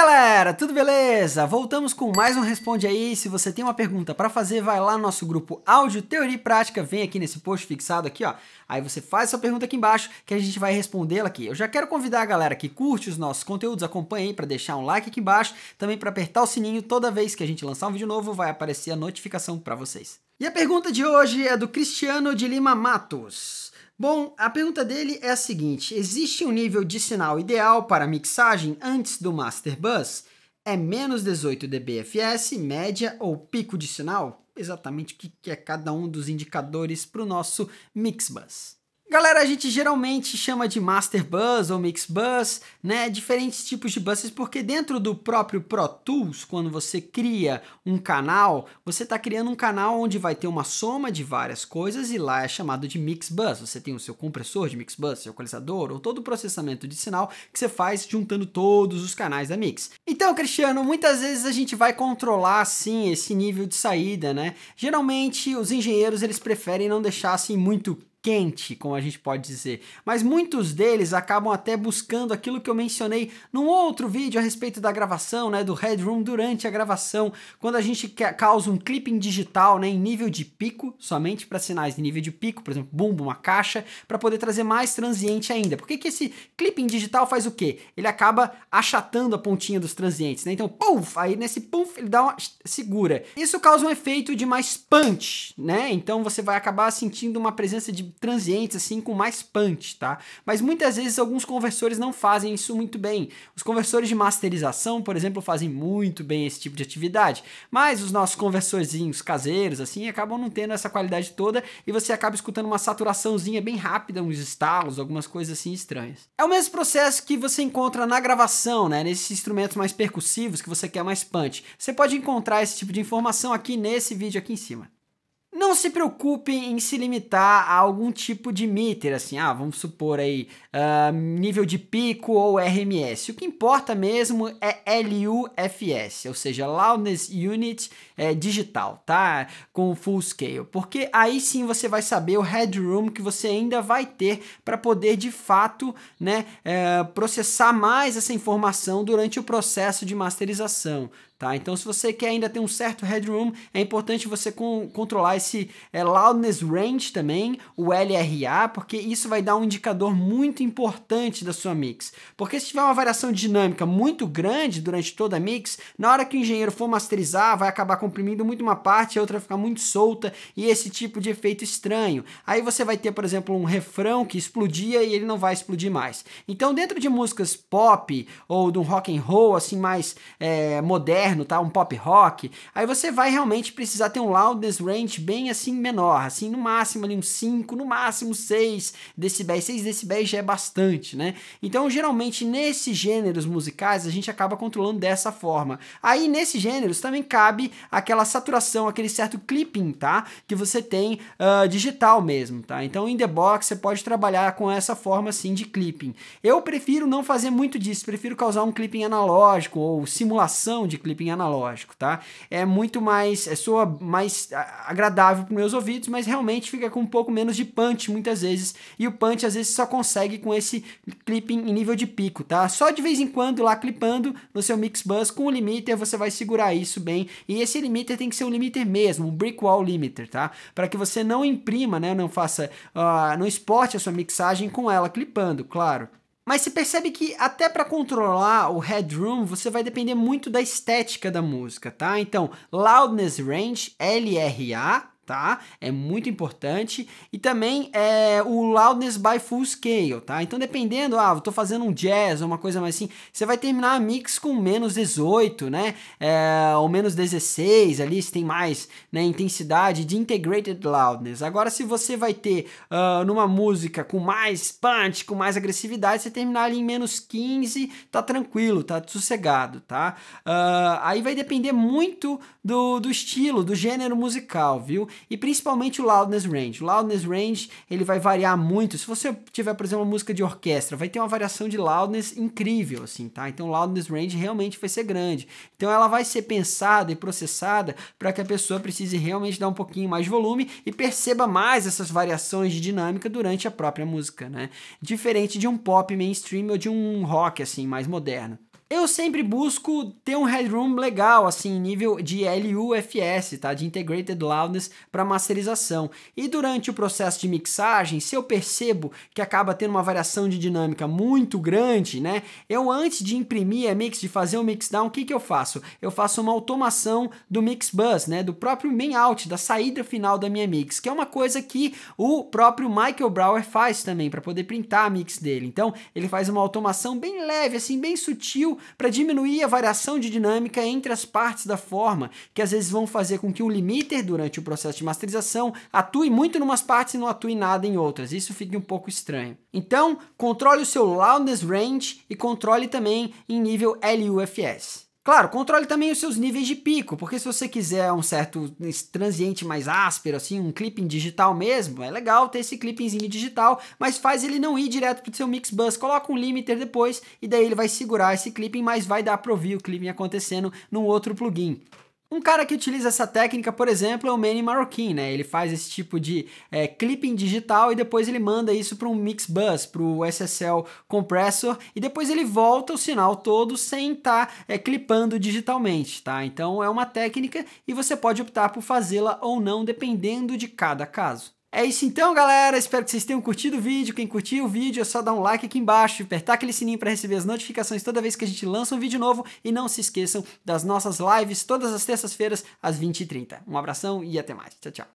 galera, tudo beleza? Voltamos com mais um Responde Aí. Se você tem uma pergunta para fazer, vai lá no nosso grupo Áudio Teoria e Prática, vem aqui nesse post fixado aqui, ó. Aí você faz sua pergunta aqui embaixo que a gente vai respondê-la aqui. Eu já quero convidar a galera que curte os nossos conteúdos, acompanha aí para deixar um like aqui embaixo, também para apertar o sininho toda vez que a gente lançar um vídeo novo, vai aparecer a notificação para vocês. E a pergunta de hoje é do Cristiano de Lima Matos. Bom, a pergunta dele é a seguinte: existe um nível de sinal ideal para mixagem antes do master bus? É menos 18 dBFS, média ou pico de sinal? Exatamente o que é cada um dos indicadores para o nosso mix bus. Galera, a gente geralmente chama de Master Bus ou Mix Bus, né? Diferentes tipos de buses, porque dentro do próprio Pro Tools, quando você cria um canal, você está criando um canal onde vai ter uma soma de várias coisas e lá é chamado de Mix Bus. Você tem o seu compressor de Mix Bus, seu equalizador ou todo o processamento de sinal que você faz juntando todos os canais da Mix. Então, Cristiano, muitas vezes a gente vai controlar sim esse nível de saída, né? Geralmente os engenheiros eles preferem não deixar assim muito quente, como a gente pode dizer. Mas muitos deles acabam até buscando aquilo que eu mencionei num outro vídeo a respeito da gravação, né, do headroom durante a gravação, quando a gente causa um clipping digital, né, em nível de pico, somente para sinais de nível de pico, por exemplo, bumbo, uma caixa, para poder trazer mais transiente ainda. Porque que esse clipping digital faz o quê? Ele acaba achatando a pontinha dos transientes, né? Então, puff, aí nesse puff ele dá uma segura. Isso causa um efeito de mais punch, né? Então você vai acabar sentindo uma presença de transientes assim com mais punch, tá? Mas muitas vezes alguns conversores não fazem isso muito bem. Os conversores de masterização, por exemplo, fazem muito bem esse tipo de atividade, mas os nossos conversorzinhos caseiros assim acabam não tendo essa qualidade toda e você acaba escutando uma saturaçãozinha bem rápida, uns estalos, algumas coisas assim estranhas. É o mesmo processo que você encontra na gravação, né, nesses instrumentos mais percussivos que você quer mais punch. Você pode encontrar esse tipo de informação aqui nesse vídeo aqui em cima não se preocupem em se limitar a algum tipo de meter, assim, ah, vamos supor aí, uh, nível de pico ou RMS. O que importa mesmo é LUFS, ou seja, Loudness Unit é, digital, tá? Com full scale, porque aí sim você vai saber o headroom que você ainda vai ter para poder de fato, né, é, processar mais essa informação durante o processo de masterização, tá? Então, se você quer ainda ter um certo headroom, é importante você controlar esse esse é, loudness range também, o LRA, porque isso vai dar um indicador muito importante da sua mix. Porque se tiver uma variação dinâmica muito grande durante toda a mix, na hora que o engenheiro for masterizar, vai acabar comprimindo muito uma parte, a outra vai ficar muito solta e esse tipo de efeito estranho. Aí você vai ter, por exemplo, um refrão que explodia e ele não vai explodir mais. Então, dentro de músicas pop ou de um rock and roll assim mais é, moderno, tá, um pop rock, aí você vai realmente precisar ter um loudness range bem bem assim menor, assim no máximo ali uns 5, no máximo 6 decibéis. 6 decibéis já é bastante, né? Então, geralmente nesses gêneros musicais a gente acaba controlando dessa forma. Aí nesses gêneros também cabe aquela saturação, aquele certo clipping, tá? Que você tem uh, digital mesmo, tá? Então, em The Box você pode trabalhar com essa forma assim de clipping. Eu prefiro não fazer muito disso, prefiro causar um clipping analógico ou simulação de clipping analógico, tá? É muito mais, é soa mais agradável agradável para meus ouvidos, mas realmente fica com um pouco menos de punch muitas vezes. E o punch às vezes só consegue com esse clipping em nível de pico, tá? Só de vez em quando lá clipando no seu mix bus com o limiter você vai segurar isso bem. E esse limiter tem que ser um limiter mesmo, um brick wall limiter, tá? Para que você não imprima, né? Não faça, uh, não exporte a sua mixagem com ela clipando, claro. Mas você percebe que até para controlar o headroom, você vai depender muito da estética da música, tá? Então, loudness range, LRA, tá? É muito importante. E também é o loudness by full scale, tá? Então dependendo, ah, eu tô fazendo um jazz ou uma coisa mais assim, você vai terminar a mix com menos 18, né? É, ou menos 16 ali, se tem mais, né, intensidade de integrated loudness. Agora se você vai ter uh, numa música com mais punch, com mais agressividade, você terminar ali em menos 15, tá tranquilo, tá sossegado, tá? Uh, aí vai depender muito do, do estilo, do gênero musical, viu? e principalmente o loudness range. O loudness range ele vai variar muito. Se você tiver, por exemplo, uma música de orquestra, vai ter uma variação de loudness incrível, assim, tá? Então o loudness range realmente vai ser grande. Então ela vai ser pensada e processada para que a pessoa precise realmente dar um pouquinho mais de volume e perceba mais essas variações de dinâmica durante a própria música, né? Diferente de um pop mainstream ou de um rock assim mais moderno. Eu sempre busco ter um headroom legal, assim, nível de LUFS, tá? De Integrated Loudness para masterização. E durante o processo de mixagem, se eu percebo que acaba tendo uma variação de dinâmica muito grande, né? Eu antes de imprimir a é mix, de fazer o mix down, o que que eu faço? Eu faço uma automação do mix bus, né? Do próprio main out, da saída final da minha mix, que é uma coisa que o próprio Michael Brower faz também para poder printar a mix dele. Então, ele faz uma automação bem leve, assim, bem sutil para diminuir a variação de dinâmica entre as partes da forma, que às vezes vão fazer com que um limiter durante o processo de masterização atue muito em umas partes e não atue nada em outras. Isso fica um pouco estranho. Então, controle o seu loudness range e controle também em nível LUFS. Claro, controle também os seus níveis de pico, porque se você quiser um certo transiente mais áspero, assim, um clipping digital mesmo, é legal ter esse clippingzinho digital, mas faz ele não ir direto pro seu mix bus, coloca um limiter depois e daí ele vai segurar esse clipping, mas vai dar para ouvir o clipping acontecendo num outro plugin. Um cara que utiliza essa técnica, por exemplo, é o Manny Marroquin, né? Ele faz esse tipo de é, clipping digital e depois ele manda isso para um mix bus, para o SSL compressor e depois ele volta o sinal todo sem estar tá, é, clipando digitalmente, tá? Então é uma técnica e você pode optar por fazê-la ou não, dependendo de cada caso. É isso então, galera. Espero que vocês tenham curtido o vídeo. Quem curtiu o vídeo é só dar um like aqui embaixo, apertar aquele sininho para receber as notificações toda vez que a gente lança um vídeo novo. E não se esqueçam das nossas lives todas as terças-feiras às 20h30. Um abração e até mais. Tchau, tchau.